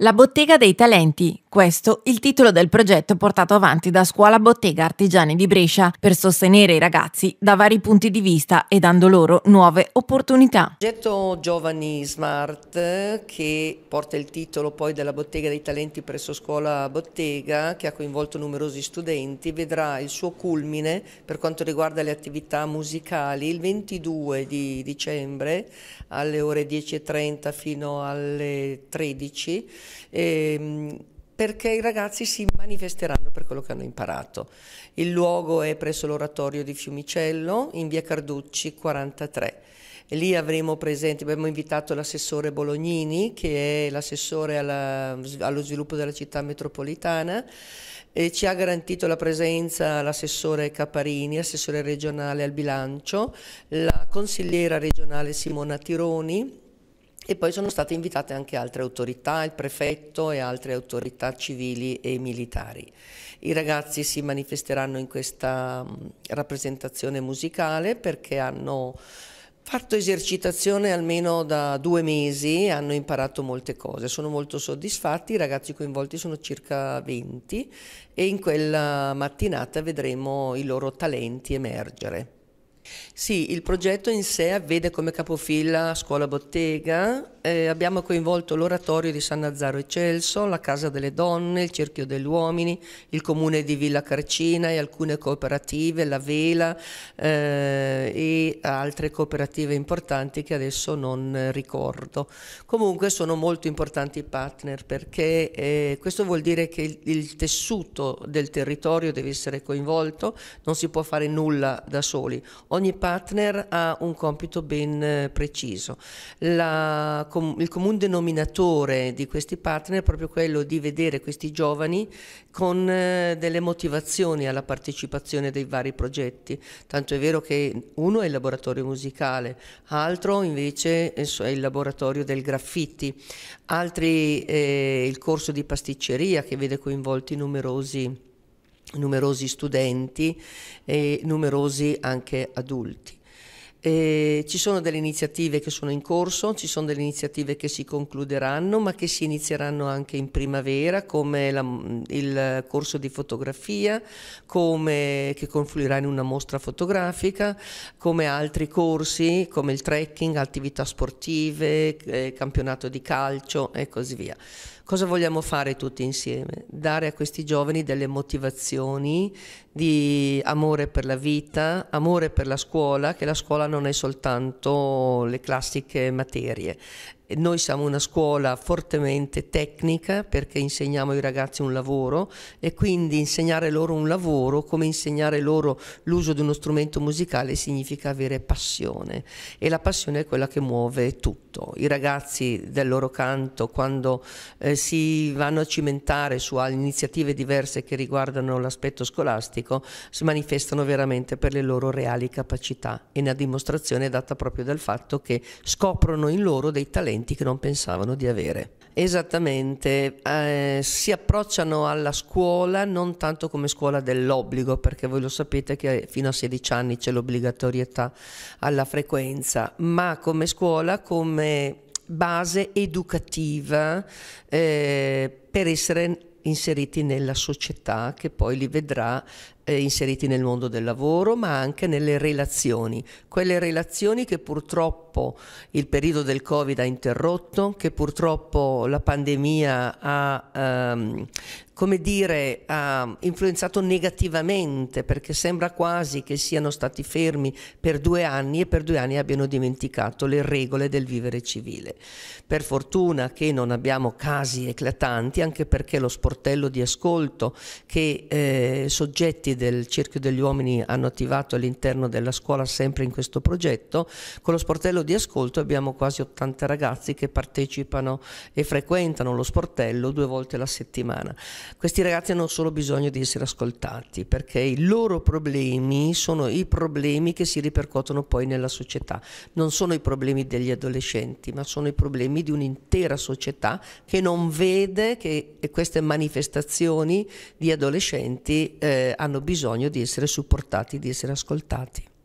La bottega dei talenti, questo il titolo del progetto portato avanti da Scuola Bottega Artigiani di Brescia per sostenere i ragazzi da vari punti di vista e dando loro nuove opportunità. Il progetto Giovani Smart che porta il titolo poi della Bottega dei Talenti presso Scuola Bottega che ha coinvolto numerosi studenti vedrà il suo culmine per quanto riguarda le attività musicali il 22 di dicembre alle ore 10.30 fino alle 13 ehm, perché i ragazzi si manifesteranno per quello che hanno imparato. Il luogo è presso l'oratorio di Fiumicello, in via Carducci 43. E lì avremo presente, abbiamo invitato l'assessore Bolognini, che è l'assessore allo sviluppo della città metropolitana, e ci ha garantito la presenza l'assessore Caparini, assessore regionale al bilancio, la consigliera regionale Simona Tironi, e poi sono state invitate anche altre autorità, il prefetto e altre autorità civili e militari. I ragazzi si manifesteranno in questa mm, rappresentazione musicale perché hanno fatto esercitazione almeno da due mesi, e hanno imparato molte cose, sono molto soddisfatti, i ragazzi coinvolti sono circa 20 e in quella mattinata vedremo i loro talenti emergere. Sì, il progetto in sé vede come capofila Scuola Bottega, eh, abbiamo coinvolto l'oratorio di San Nazaro e Celso, la Casa delle Donne, il Cerchio degli Uomini, il comune di Villa Carcina e alcune cooperative, la Vela eh, e altre cooperative importanti che adesso non ricordo. Comunque sono molto importanti i partner perché eh, questo vuol dire che il, il tessuto del territorio deve essere coinvolto, non si può fare nulla da soli. Ogni ogni partner ha un compito ben eh, preciso. La, com, il comune denominatore di questi partner è proprio quello di vedere questi giovani con eh, delle motivazioni alla partecipazione dei vari progetti. Tanto è vero che uno è il laboratorio musicale, altro invece eh, è il laboratorio del graffiti, altri è il corso di pasticceria che vede coinvolti numerosi numerosi studenti e numerosi anche adulti. Eh, ci sono delle iniziative che sono in corso, ci sono delle iniziative che si concluderanno ma che si inizieranno anche in primavera come la, il corso di fotografia come, che confluirà in una mostra fotografica, come altri corsi come il trekking, attività sportive, eh, campionato di calcio e così via. Cosa vogliamo fare tutti insieme? Dare a questi giovani delle motivazioni di amore per la vita, amore per la scuola, che la scuola non è soltanto le classiche materie, noi siamo una scuola fortemente tecnica perché insegniamo ai ragazzi un lavoro e quindi insegnare loro un lavoro, come insegnare loro l'uso di uno strumento musicale, significa avere passione e la passione è quella che muove tutto. I ragazzi del loro canto, quando eh, si vanno a cimentare su iniziative diverse che riguardano l'aspetto scolastico, si manifestano veramente per le loro reali capacità e una dimostrazione è data proprio dal fatto che scoprono in loro dei talenti talenti che non pensavano di avere. Esattamente, eh, si approcciano alla scuola non tanto come scuola dell'obbligo, perché voi lo sapete che fino a 16 anni c'è l'obbligatorietà alla frequenza, ma come scuola come base educativa eh, per essere inseriti nella società che poi li vedrà eh, inseriti nel mondo del lavoro, ma anche nelle relazioni, quelle relazioni che purtroppo il periodo del Covid ha interrotto, che purtroppo la pandemia ha ehm, come dire, ha ehm, influenzato negativamente perché sembra quasi che siano stati fermi per due anni e per due anni abbiano dimenticato le regole del vivere civile. Per fortuna che non abbiamo casi eclatanti, anche perché lo sportello di ascolto che eh, soggetti del Cerchio degli Uomini hanno attivato all'interno della scuola sempre in questo progetto, con lo sportello di ascolto abbiamo quasi 80 ragazzi che partecipano e frequentano lo sportello due volte la settimana questi ragazzi hanno solo bisogno di essere ascoltati perché i loro problemi sono i problemi che si ripercuotono poi nella società, non sono i problemi degli adolescenti, ma sono i problemi di un'intera società che non vede che queste manifestazioni di adolescenti eh, hanno bisogno di essere supportati, di essere ascoltati.